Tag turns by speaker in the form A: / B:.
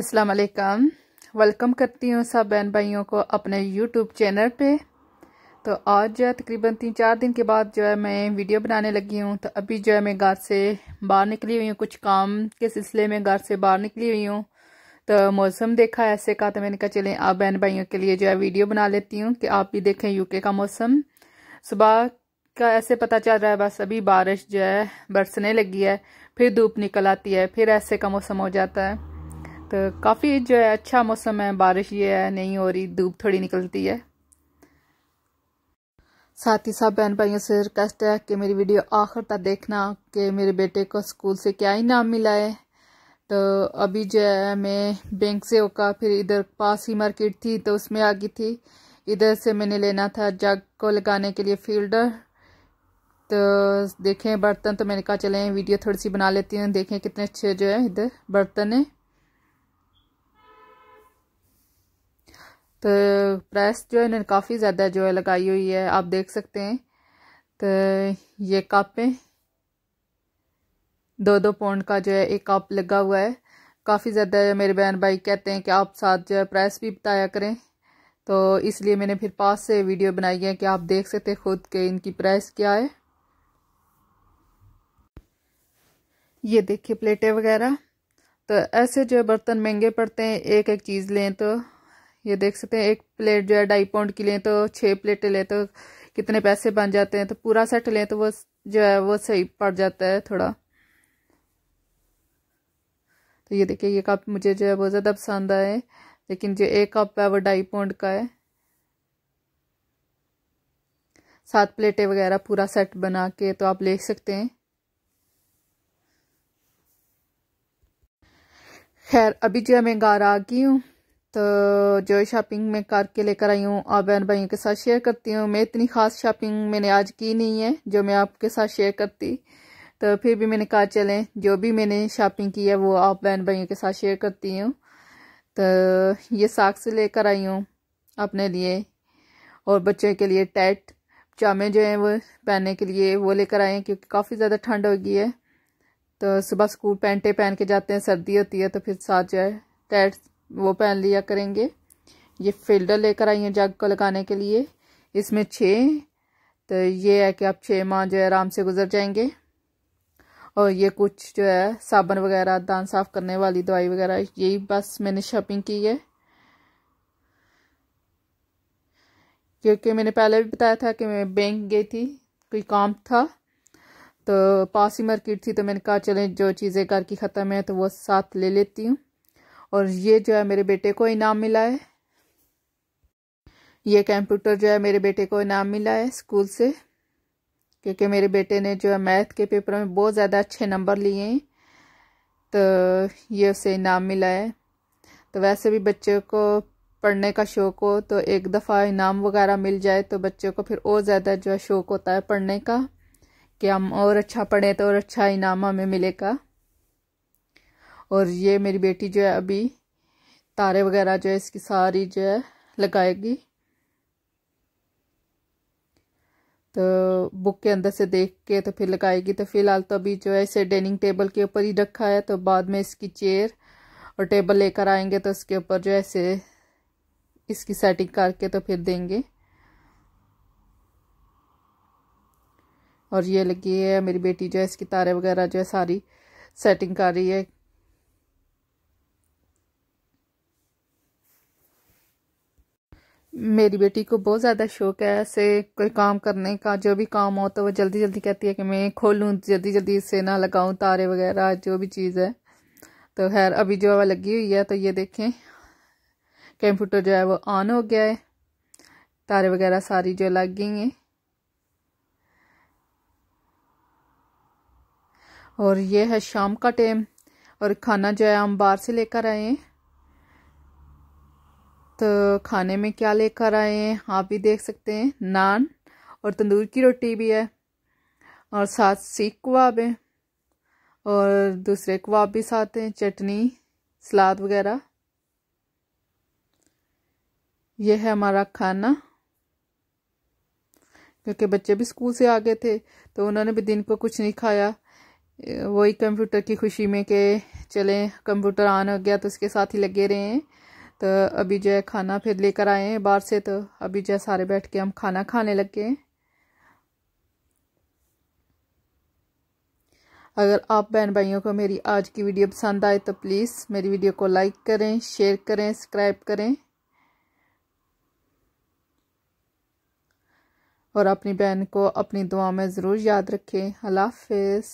A: अस्सलाम वालेकुम वेलकम करती हूँ सब बहन भाइयों को अपने यूट्यूब चैनल पे तो आज जो है तकरीबन तीन चार दिन के बाद जो है मैं वीडियो बनाने लगी हूँ तो अभी जो है मैं घर से बाहर निकली हुई हूँ कुछ काम के सिलसिले में घर से बाहर निकली हुई हूँ तो मौसम देखा ऐसे का तो मैंने कहा चलें आप बहन भाइयों के लिए जो है वीडियो बना लेती हूँ कि आप भी देखें यूके का मौसम सुबह का ऐसे पता चल रहा है बस अभी बारिश जो है बरसने लगी है फिर धूप निकल आती है फिर ऐसे का मौसम हो जाता है तो काफ़ी जो है अच्छा मौसम है बारिश ये है नहीं हो रही धूप थोड़ी निकलती है साथ ही साथ बहन भाइयों से रिक्वेस्ट है कि मेरी वीडियो आखिर तक देखना कि मेरे बेटे को स्कूल से क्या इनाम मिला है तो अभी जो है मैं बैंक से होकर फिर इधर पास ही मार्केट थी तो उसमें आ गई थी इधर से मैंने लेना था जग को लगाने के लिए फील्डर तो देखें बर्तन तो मैंने कहा चलें वीडियो थोड़ी सी बना लेती हूँ देखें कितने अच्छे जो है इधर बर्तन है तो प्रेस जो है इन्होंने काफ़ी ज़्यादा जो है लगाई हुई है आप देख सकते हैं तो ये कपें दो दो पौंड का जो है एक कप लगा हुआ है काफ़ी ज़्यादा मेरे बहन भाई कहते हैं कि आप साथ जो है प्राइस भी बताया करें तो इसलिए मैंने फिर पास से वीडियो बनाई है कि आप देख सकते खुद के इनकी प्राइस क्या है ये देखिए प्लेटें वगैरह तो ऐसे जो बर्तन महंगे पड़ते हैं एक एक चीज़ लें तो ये देख सकते हैं एक प्लेट जो है ढाई पाउंड की लें तो छः प्लेटें लें तो कितने पैसे बन जाते हैं तो पूरा सेट लें तो वो जो है वो सही पड़ जाता है थोड़ा तो ये देखिए ये कप मुझे जो है बहुत ज़्यादा पसंद आए लेकिन जो एक कप है वो ढाई पाउंड का है सात प्लेटें वगैरह पूरा सेट बना के तो आप ले सकते हैं खैर अभी जो है मैं घर आ गई हूँ तो जो शॉपिंग मैं करके लेकर आई हूँ और बहन भाइयों के साथ शेयर करती हूँ मैं इतनी ख़ास शॉपिंग मैंने आज की नहीं है जो मैं आपके साथ शेयर करती तो फिर भी मैंने कहा चलें जो भी मैंने शॉपिंग की है वो आप बहन भाइयों के साथ शेयर करती हूँ तो ये साग से लेकर आई हूँ अपने लिए और बच्चों के लिए टैट जामे जो हैं वो पहनने के लिए वो लेकर आए हैं क्योंकि काफ़ी ज़्यादा ठंड हो गई है तो सुबह स्कूल पैंटे पहन के जाते हैं सर्दी होती है तो फिर साथ जो है टैट वो पहन लिया करेंगे ये फिल्टर लेकर आई हैं जग को लगाने के लिए इसमें छः तो ये है कि आप छः माह जो है आराम से गुजर जाएंगे और ये कुछ जो है साबन वगैरह दान साफ़ करने वाली दवाई वगैरह यही बस मैंने शॉपिंग की है क्योंकि मैंने पहले भी बताया था कि मैं बैंक गई थी कोई काम था तो पास ही मार्केट थी तो मैंने कहा चलें जो चीज़ें घर की ख़त्म है तो वो साथ ले लेती हूँ और ये जो है मेरे बेटे को इनाम मिला है ये कंप्यूटर जो है मेरे बेटे को इनाम मिला है स्कूल से क्योंकि मेरे बेटे ने जो है मैथ के पेपर में बहुत ज़्यादा अच्छे नंबर लिए हैं तो ये उसे इनाम मिला है तो वैसे भी बच्चे को पढ़ने का शौक़ हो तो एक दफ़ा इनाम वगैरह मिल जाए तो बच्चे को फिर और ज़्यादा जो है शौक़ होता है पढ़ने का कि हम और अच्छा पढ़ें तो और अच्छा इनाम हमें मिलेगा और ये मेरी बेटी जो है अभी तारे वगैरह जो है इसकी सारी जो है लगाएगी तो बुक के अंदर से देख के तो फिर लगाएगी तो फिलहाल तो अभी जो है इसे डाइनिंग टेबल के ऊपर ही रखा है तो बाद में इसकी चेयर और टेबल लेकर आएंगे तो उसके ऊपर जो है इसे इसकी सेटिंग करके तो फिर देंगे और ये लगी है मेरी बेटी जो है इसकी तारे वगैरह जो है सारी सेटिंग कर रही है मेरी बेटी को बहुत ज़्यादा शौक है ऐसे कोई काम करने का जो भी काम हो तो वो जल्दी जल्दी कहती है कि मैं खोलूँ जल्दी जल्दी इससे ना लगाऊँ तारे वगैरह जो भी चीज़ है तो खैर अभी जो हवा लगी हुई है तो ये देखें कंप्यूटर जो है वो ऑन हो गया है तारे वगैरह सारी जो लग गई हैं और ये है शाम का टाइम और खाना जो है हम बाहर से लेकर आए हैं साथ खाने में क्या लेकर आए हैं आप भी देख सकते हैं नान और तंदूर की रोटी भी है और साथ सीख कबाब है और दूसरे कबाब भी साथ हैं चटनी सलाद वगैरह यह है हमारा खाना क्योंकि बच्चे भी स्कूल से आ गए थे तो उन्होंने भी दिन को कुछ नहीं खाया वही कंप्यूटर की खुशी में के चले कंप्यूटर ऑन हो गया तो उसके साथ ही लगे रहे हैं तो अभी जो है खाना फिर लेकर आए हैं बाहर से तो अभी जो है सारे बैठ के हम खाना खाने लग गए अगर आप बहन भाइयों को मेरी आज की वीडियो पसंद आए तो प्लीज़ मेरी वीडियो को लाइक करें शेयर करें सब्सक्राइब करें और अपनी बहन को अपनी दुआ में ज़रूर याद रखें अल्लाह हाफिज़